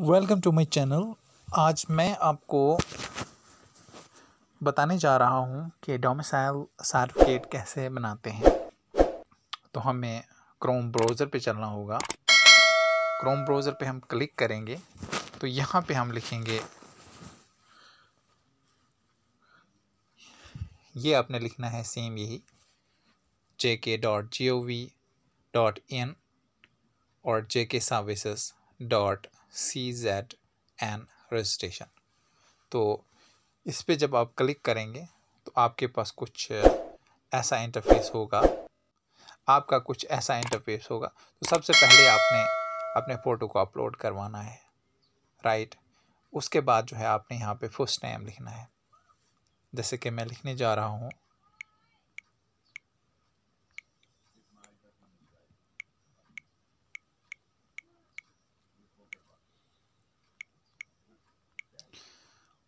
Welcome to my channel आज मैं आपको बताने जा रहा हूँ कि डोमिसाइल सर्टिफिकेट कैसे बनाते हैं तो हमें क्रोम ब्राउज़र पे चलना होगा क्रोम ब्राउज़र पे हम क्लिक करेंगे तो यहाँ पे हम लिखेंगे ये आपने लिखना है सेम यही J K dot G O V dot in और J K services dot C Z N registration तो इस पर जब आप क्लिक करेंगे तो आपके पास कुछ ऐसा इंटरफेस होगा आपका कुछ ऐसा इंटरफेस होगा तो सबसे पहले आपने अपने फ़ोटो को अपलोड करवाना है राइट उसके बाद जो है आपने यहाँ पे फर्स्ट नेम लिखना है जैसे कि मैं लिखने जा रहा हूँ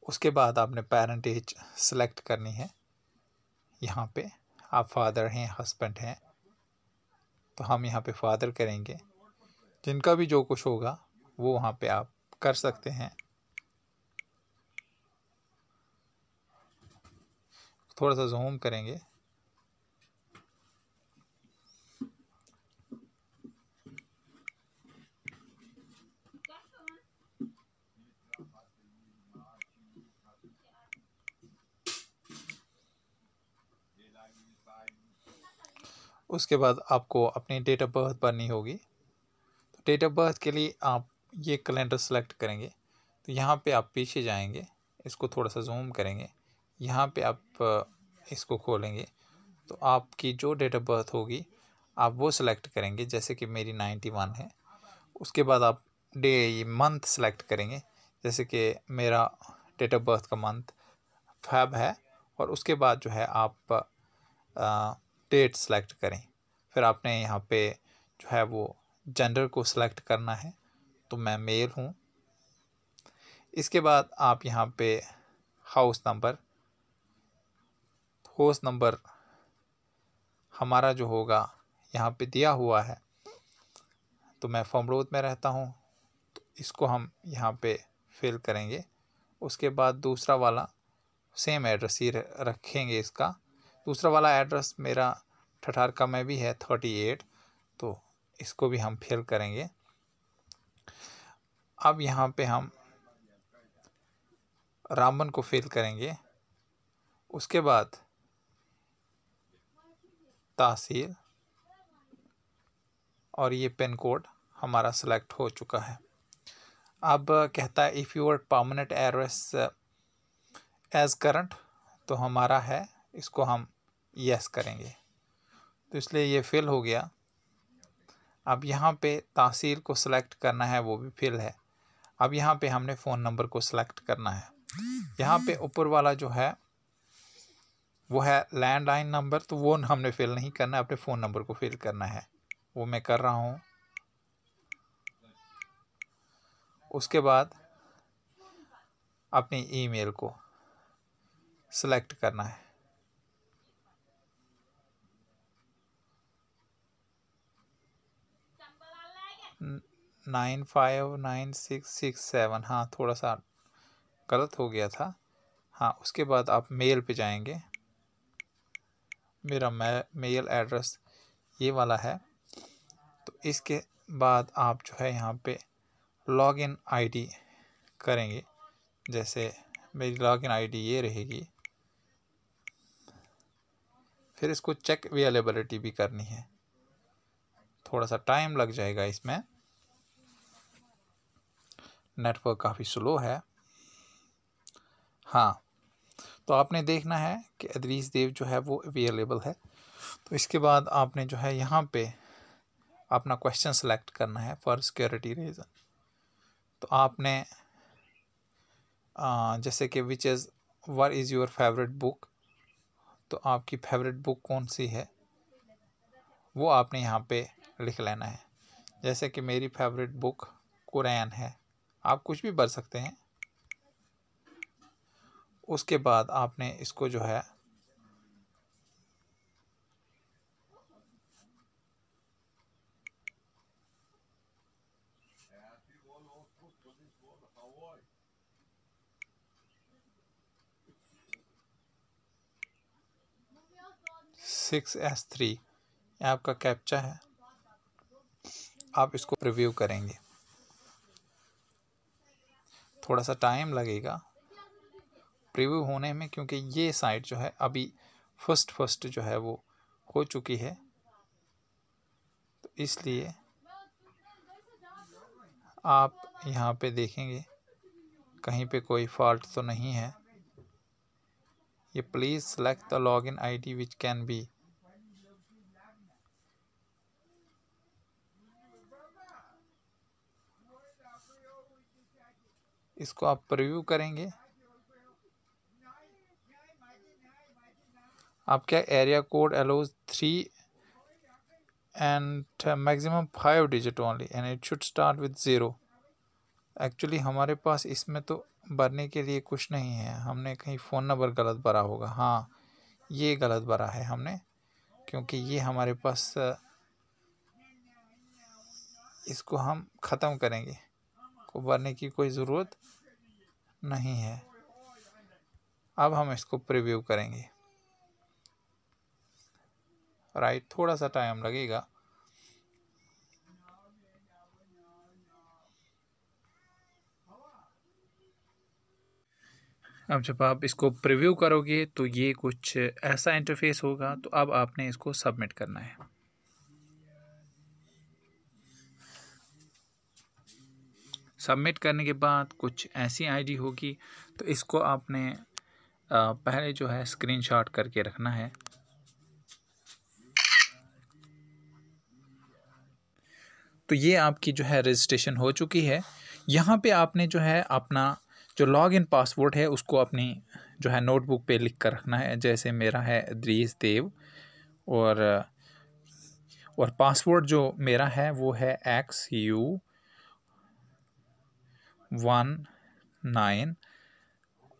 उसके बाद आपने पेरेंटेज सेलेक्ट करनी है यहाँ पे आप फादर हैं हस्बैंड हैं तो हम यहाँ पे फादर करेंगे जिनका भी जो कुछ होगा वो वहाँ पे आप कर सकते हैं थोड़ा सा जूम करेंगे उसके बाद आपको अपनी डेट ऑफ बर्थ भरनी होगी तो डेट ऑफ बर्थ के लिए आप ये कैलेंडर सेलेक्ट करेंगे तो यहाँ पे आप पीछे जाएंगे इसको थोड़ा सा जूम करेंगे यहाँ पे आप इसको खोलेंगे तो आपकी जो डेट ऑफ बर्थ होगी आप वो सिलेक्ट करेंगे जैसे कि मेरी नाइन्टी वन है उसके बाद आप डे मंथ सेलेक्ट करेंगे जैसे कि मेरा डेट ऑफ बर्थ का मंथ फैब है और उसके बाद जो है आप डेट सेलेक्ट करें फिर आपने यहाँ पे जो है वो जेंडर को सिलेक्ट करना है तो मैं मेल हूँ इसके बाद आप यहाँ पे हाउस नंबर हाउस नंबर हमारा जो होगा यहाँ पे दिया हुआ है तो मैं फमरोद में रहता हूँ तो इसको हम यहाँ पे फिल करेंगे उसके बाद दूसरा वाला सेम एड्रेस ही रखेंगे इसका दूसरा वाला एड्रेस मेरा ठठारका में भी है थर्टी एट तो इसको भी हम फिल करेंगे अब यहाँ पे हम रामबन को फिल करेंगे उसके बाद तहसील और ये पिन कोड हमारा सेलेक्ट हो चुका है अब कहता है if your permanent address as current तो हमारा है इसको हम यस करेंगे तो इसलिए ये फिल हो गया अब यहाँ पे तहसील को सिलेक्ट करना है वो भी फिल है अब यहाँ पे हमने फ़ोन नंबर को सिलेक्ट करना है यहाँ पे ऊपर वाला जो है वो है लैंडलाइन नंबर तो वो हमने फिल नहीं करना है अपने फ़ोन नंबर को फिल करना है वो मैं कर रहा हूँ उसके बाद अपनी ईमेल को सिलेक्ट करना है nine five nine six six seven हाँ थोड़ा सा गलत हो गया था हाँ उसके बाद आप मेल पे जाएंगे मेरा मेल एड्रेस ये वाला है तो इसके बाद आप जो है यहाँ पे लॉगिन आईडी करेंगे जैसे मेरी लॉगिन आईडी ये रहेगी फिर इसको चेक अवेलेबलिटी भी करनी है थोड़ा सा टाइम लग जाएगा इसमें नेटवर्क काफ़ी स्लो है हाँ तो आपने देखना है कि अदरीस देव जो है वो अवेलेबल है तो इसके बाद आपने जो है यहाँ पे अपना क्वेश्चन सेलेक्ट करना है फॉर सिक्योरिटी रीज़न तो आपने आ, जैसे कि which is where is your favourite book तो आपकी फेवरेट बुक कौन सी है वो आपने यहाँ पे लिख लेना है जैसे कि मेरी फेवरेट बुक कुरान है आप कुछ भी भर सकते हैं उसके बाद आपने इसको जो है सिक्स एस थ्री आपका कैप्चा है आप इसको प्रिव्यू करेंगे थोड़ा सा टाइम लगेगा प्रीव्यू होने में क्योंकि ये साइट जो है अभी फर्स्ट फर्स्ट जो है वो हो चुकी है तो इसलिए आप यहाँ पे देखेंगे कहीं पे कोई फॉल्ट तो नहीं है ये please select the login ID which can be इसको आप प्रिव्यू करेंगे आपका area code allows three and maximum five digit only and it should start with zero actually हमारे पास इसमें तो भरने के लिए कुछ नहीं है हमने कहीं फ़ोन नंबर गलत भरा होगा हाँ ये गलत भरा है हमने क्योंकि ये हमारे पास इसको हम ख़त्म करेंगे को भरने की कोई ज़रूरत नहीं है अब हम इसको प्रिव्यू करेंगे राइट थोड़ा सा टाइम लगेगा अब जब आप इसको प्रिव्यू करोगे तो ये कुछ ऐसा इंटरफेस होगा तो अब आपने इसको सबमिट करना है सबमिट करने के बाद कुछ ऐसी आईडी होगी तो इसको आपने पहले जो है स्क्रीनशॉट करके रखना है तो ये आपकी जो है रजिस्ट्रेशन हो चुकी है यहाँ पे आपने जो है अपना जो लॉग इन पासवर्ड है उसको अपनी जो है नोटबुक पे लिख कर रखना है जैसे मेरा है द्रीस देव और और पासवर्ड जो मेरा है वो है एक्स यू वन नाइन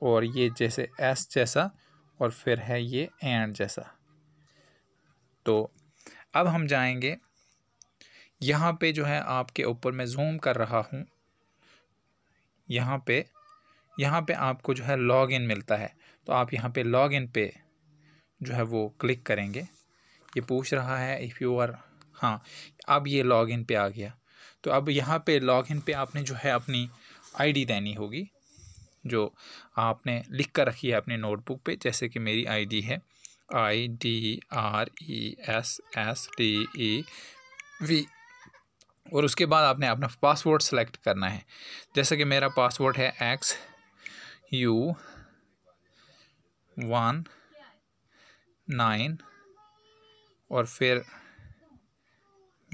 और ये जैसे एस जैसा और फिर है ये एंड जैसा तो अब हम जाएंगे यहाँ पे जो है आपके ऊपर मैं जूम कर रहा हूँ यहाँ पे यहाँ पे आपको जो है लॉग इन मिलता है तो आप यहाँ पे लॉग इन पे जो है वो क्लिक करेंगे ये पूछ रहा है इफ़ यू आर हाँ अब ये लॉग इन पे आ गया तो अब यहाँ पे लॉग इन पे आपने जो है अपनी आईडी देनी होगी जो आपने लिख कर रखी है अपने नोटबुक पे जैसे कि मेरी आईडी है I D R E S S T E V और उसके बाद आपने अपना पासवर्ड सेलेक्ट करना है जैसे कि मेरा पासवर्ड है एक्स यू वन नाइन और फिर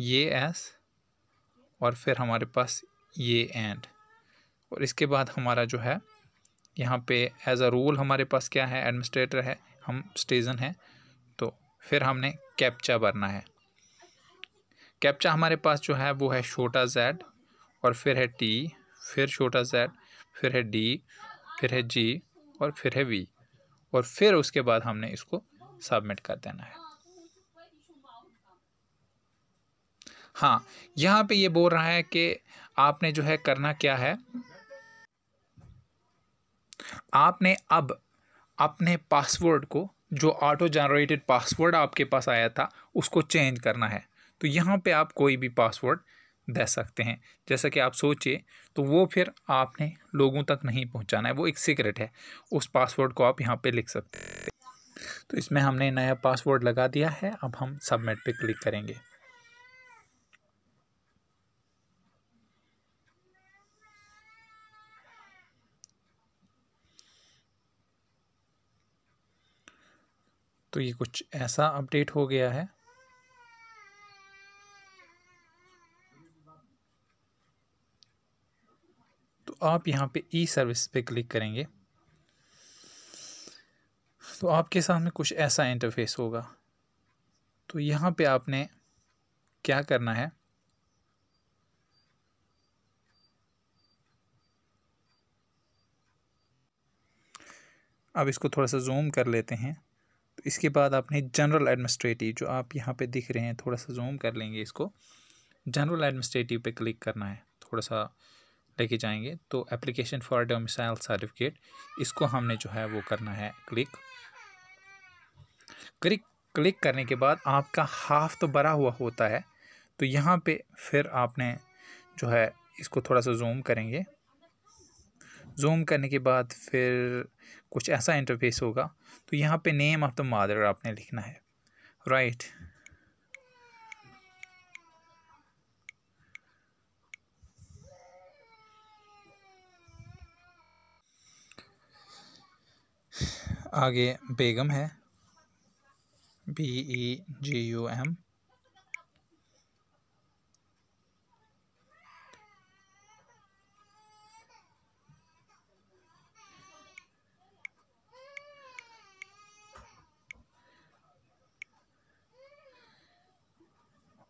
ये एस और फिर हमारे पास ये एंड और इसके बाद हमारा जो है यहाँ पे एज अ रूल हमारे पास क्या है एडमिनिस्ट्रेटर है हम स्टेजन हैं तो फिर हमने कैप्चा भरना है कैप्चा हमारे पास जो है वो है छोटा जेड और फिर है टी फिर छोटा जेड फिर है डी फिर है जी और फिर है वी और फिर उसके बाद हमने इसको सबमिट कर देना है हाँ यहाँ पे ये बोल रहा है कि आपने जो है करना क्या है आपने अब अपने पासवर्ड को जो ऑटो जनरेटेड पासवर्ड आपके पास आया था उसको चेंज करना है तो यहाँ पे आप कोई भी पासवर्ड दे सकते हैं जैसा कि आप सोचिए तो वो फिर आपने लोगों तक नहीं पहुँचाना है वो एक सीक्रेट है उस पासवर्ड को आप यहाँ पे लिख सकते हैं तो इसमें हमने नया पासवर्ड लगा दिया है अब हम सबमिट पे क्लिक करेंगे तो ये कुछ ऐसा अपडेट हो गया है तो आप यहाँ पे ई सर्विस पे क्लिक करेंगे तो आपके सामने कुछ ऐसा इंटरफेस होगा तो यहाँ पे आपने क्या करना है अब इसको थोड़ा सा जूम कर लेते हैं इसके बाद आपने जनरल एडमिनिस्ट्रेटिव जो आप यहाँ पे दिख रहे हैं थोड़ा सा जूम कर लेंगे इसको जनरल एडमिनिस्ट्रेटिव पे क्लिक करना है थोड़ा सा लेके जाएंगे तो एप्लीकेशन फॉर डोमिसाइल सर्टिफिकेट इसको हमने जो है वो करना है क्लिक क्लिक क्लिक करने के बाद आपका हाफ तो भरा हुआ होता है तो यहाँ पे फिर आपने जो है इसको थोड़ा सा जूम करेंगे जूम करने के बाद फिर कुछ ऐसा इंटरफेस होगा तो यहाँ पे नेम ऑफ द मादर आपने लिखना है राइट right. आगे बेगम है B E G U M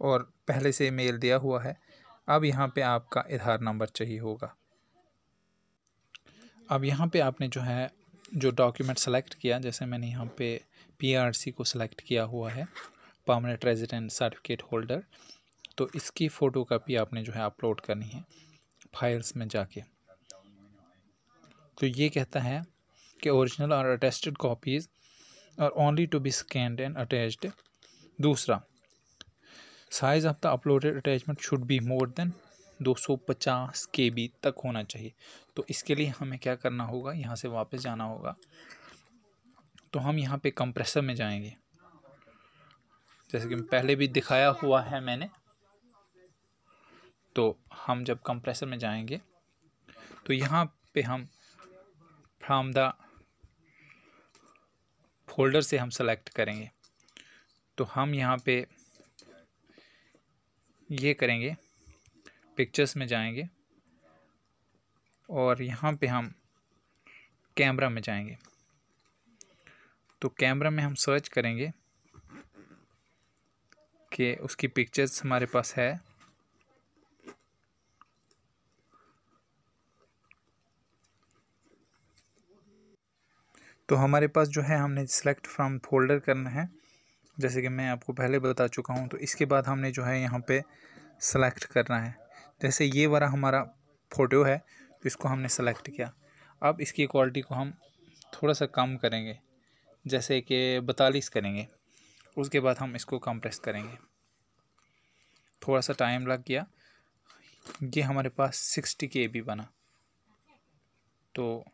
और पहले से मेल दिया हुआ है अब यहाँ पे आपका आधार नंबर चाहिए होगा अब यहाँ पे आपने जो है जो डॉक्यूमेंट सेलेक्ट किया जैसे मैंने यहाँ पे पीआरसी को सेलेक्ट किया हुआ है परमानेंट रेजिडेंट सर्टिफिकेट होल्डर तो इसकी फ़ोटो कापी आपने जो है अपलोड करनी है फाइल्स में जाके तो ये कहता है कि ओरिजिनल और अटेस्टेड कॉपीज़ और only to be scanned and attached दूसरा size of the uploaded attachment should be more than 250 B तक होना चाहिए तो इसके लिए हमें क्या करना होगा यहाँ से वापस जाना होगा तो हम यहाँ पे कंप्रेसर में जाएंगे जैसे कि पहले भी दिखाया हुआ है मैंने तो हम जब कंप्रेसर में जाएंगे तो यहाँ पे हम फ्राम द फोल्डर से हम सेलेक्ट करेंगे तो हम यहाँ पे ये करेंगे पिक्चर्स में जाएंगे और यहाँ पे हम कैमरा में जाएंगे तो कैमरा में हम सर्च करेंगे कि उसकी पिक्चर्स हमारे पास है तो हमारे पास जो है हमने सेलेक्ट फ्रॉम फोल्डर करना है जैसे कि मैं आपको पहले बता चुका हूँ तो इसके बाद हमने जो है यहाँ पे सेलेक्ट करना है जैसे ये वाला हमारा फ़ोटो है तो इसको हमने सेलेक्ट किया अब इसकी क्वालिटी को हम थोड़ा सा कम करेंगे जैसे कि बतालीस करेंगे उसके बाद हम इसको कंप्रेस करेंगे थोड़ा सा टाइम लग गया ये हमारे पास सिक्सटी के बी बना तो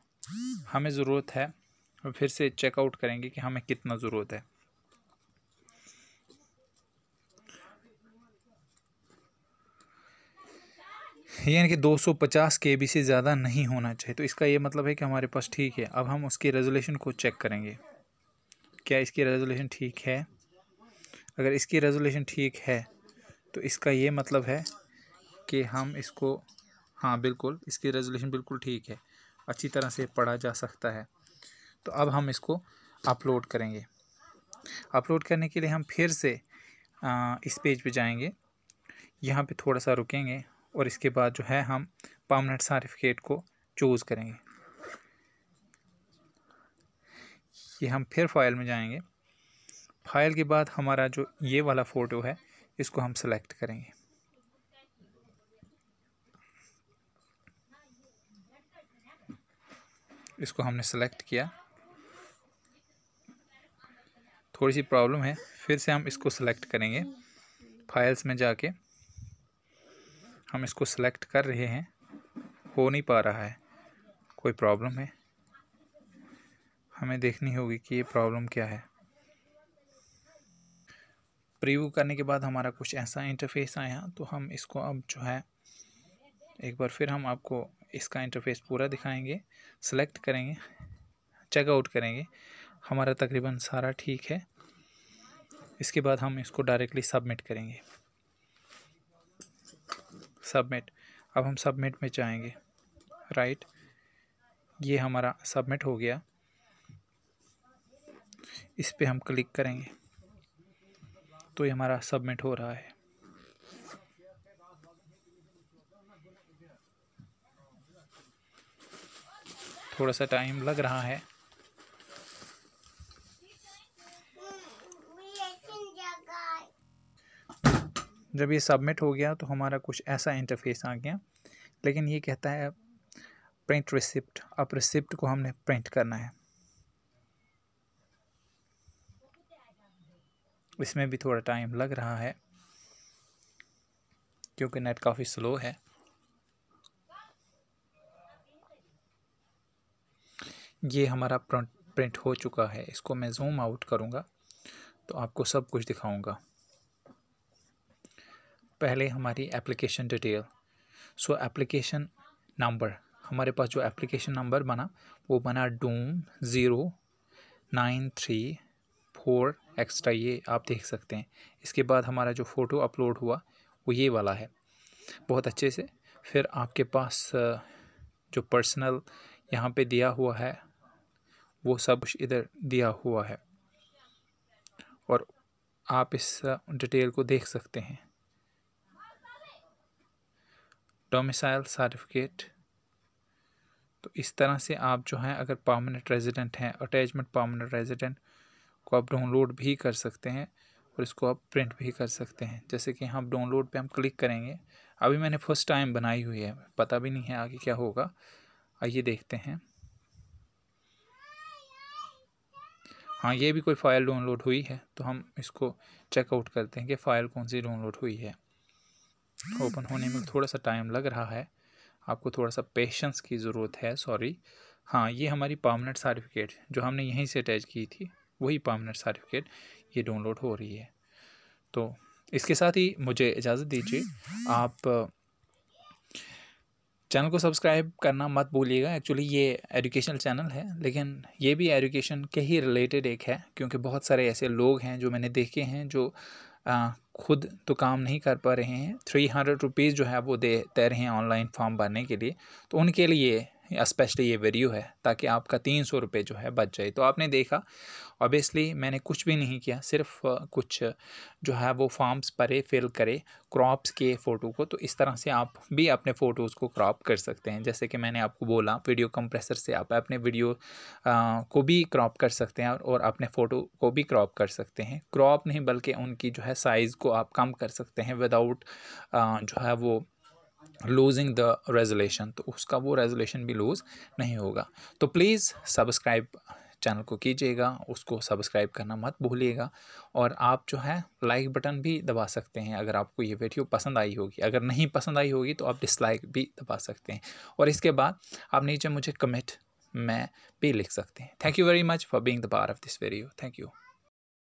हमें ज़रूरत है फिर से चेकआउट करेंगे कि हमें कितना ज़रूरत है यानी कि 250 के से ज़्यादा नहीं होना चाहिए तो इसका ये मतलब है कि हमारे पास ठीक है अब हम उसकी रेजोल्यूशन को चेक करेंगे क्या इसकी रेजोल्यूशन ठीक है अगर इसकी रेजोल्यूशन ठीक है तो इसका ये मतलब है कि हम इसको हाँ बिल्कुल इसकी रेजोल्यूशन बिल्कुल ठीक है अच्छी तरह से पढ़ा जा सकता है तो अब हम इसको अपलोड करेंगे अपलोड करने के लिए हम फिर से आ, इस पेज पे जाएंगे यहाँ पे थोड़ा सा रुकेंगे और इसके बाद जो है हम परमानेंट सर्टिफिकेट को चूज़ करेंगे ये हम फिर फाइल में जाएंगे फाइल के बाद हमारा जो ये वाला फ़ोटो है इसको हम सेलेक्ट करेंगे इसको हमने सेलेक्ट किया थोड़ी सी प्रॉब्लम है फिर से हम इसको सेलेक्ट करेंगे फाइल्स में जाके हम इसको सेलेक्ट कर रहे हैं हो नहीं पा रहा है कोई प्रॉब्लम है हमें देखनी होगी कि ये प्रॉब्लम क्या है प्रीव्यू करने के बाद हमारा कुछ ऐसा इंटरफेस आया तो हम इसको अब जो है एक बार फिर हम आपको इसका इंटरफेस पूरा दिखाएंगे सेलेक्ट करेंगे चेकआउट करेंगे हमारा तकरीबन सारा ठीक है इसके बाद हम इसको डायरेक्टली सबमिट करेंगे सबमिट अब हम सबमिट में जाएंगे राइट ये हमारा सबमिट हो गया इस पर हम क्लिक करेंगे तो ये हमारा सबमिट हो रहा है थोड़ा सा टाइम लग रहा है जब ये सबमिट हो गया तो हमारा कुछ ऐसा इंटरफेस आ गया लेकिन ये कहता है प्रिंट रिसिप्ट अब रिसिप्ट को हमने प्रिंट करना है इसमें भी थोड़ा टाइम लग रहा है क्योंकि नेट काफ़ी स्लो है ये हमारा प्रिंट हो चुका है इसको मैं जूम आउट करूँगा तो आपको सब कुछ दिखाऊँगा पहले हमारी application detail so application number हमारे पास जो एप्लीकेशन नंबर बना वो बना डूम zero nine three four extra ये आप देख सकते हैं इसके बाद हमारा जो फ़ोटो अपलोड हुआ वो ये वाला है बहुत अच्छे से फिर आपके पास जो पर्सनल यहाँ पे दिया हुआ है वो सब कुछ इधर दिया हुआ है और आप इस डिटेल को देख सकते हैं डोमिसाइल सर्टिफिकेट तो इस तरह से आप जो हैं अगर परमानेंट रेजिडेंट हैं अटैचमेंट परमानेंट रेजिडेंट को आप डाउनलोड भी कर सकते हैं और इसको आप प्रिंट भी कर सकते हैं जैसे कि हम डाउनलोड पे हम क्लिक करेंगे अभी मैंने फर्स्ट टाइम बनाई हुई है पता भी नहीं है आगे क्या होगा आइए देखते हैं हाँ ये भी कोई फ़ाइल डाउनलोड हुई है तो हम इसको चेकआउट करते हैं कि फ़ाइल कौन सी डाउनलोड हुई है ओपन होने में थोड़ा सा टाइम लग रहा है आपको थोड़ा सा पेशेंस की ज़रूरत है सॉरी हाँ ये हमारी परमानेंट सर्टिफिकेट जो हमने यहीं से अटैच की थी वही परमानेंट सर्टिफिकेट ये डाउनलोड हो रही है तो इसके साथ ही मुझे इजाज़त दीजिए आप चैनल को सब्सक्राइब करना मत भूलिएगा एक्चुअली ये एजुकेशनल चैनल है लेकिन ये भी एजुकेशन के ही रिलेटेड एक है क्योंकि बहुत सारे ऐसे लोग हैं जो मैंने देखे हैं जो खुद तो काम नहीं कर पा रहे हैं थ्री हंड्रेड रुपीज़ जो है वो दे दे रहे हैं ऑनलाइन फॉर्म भरने के लिए तो उनके लिए स्पेशली ये वीडियो है ताकि आपका तीन सौ रुपये जो है बच जाए तो आपने देखा ऑब्वियसली मैंने कुछ भी नहीं किया सिर्फ कुछ जो है वो फॉर्म्स परे फिल करे क्रॉप्स के फ़ोटो को तो इस तरह से आप भी अपने फ़ोटोज़ को क्रॉप कर सकते हैं जैसे कि मैंने आपको बोला वीडियो कंप्रेसर से आप अपने वीडियो आ, को भी क्रॉप कर सकते हैं और अपने फ़ोटो को भी क्रॉप कर सकते हैं क्रॉप नहीं बल्कि उनकी जो है साइज़ को आप कम कर सकते हैं विदाउट जो है वो लूजिंग द रेजोलेशन तो उसका वो रेजोलेशन भी लूज़ नहीं होगा तो प्लीज़ सब्सक्राइब चैनल को कीजिएगा उसको सब्सक्राइब करना मत भूलिएगा और आप जो है लाइक बटन भी दबा सकते हैं अगर आपको ये वीडियो पसंद आई होगी अगर नहीं पसंद आई होगी तो आप डिसलाइक भी दबा सकते हैं और इसके बाद आप नीचे मुझे कमेंट में भी लिख सकते हैं thank you very much for being the part of this very thank you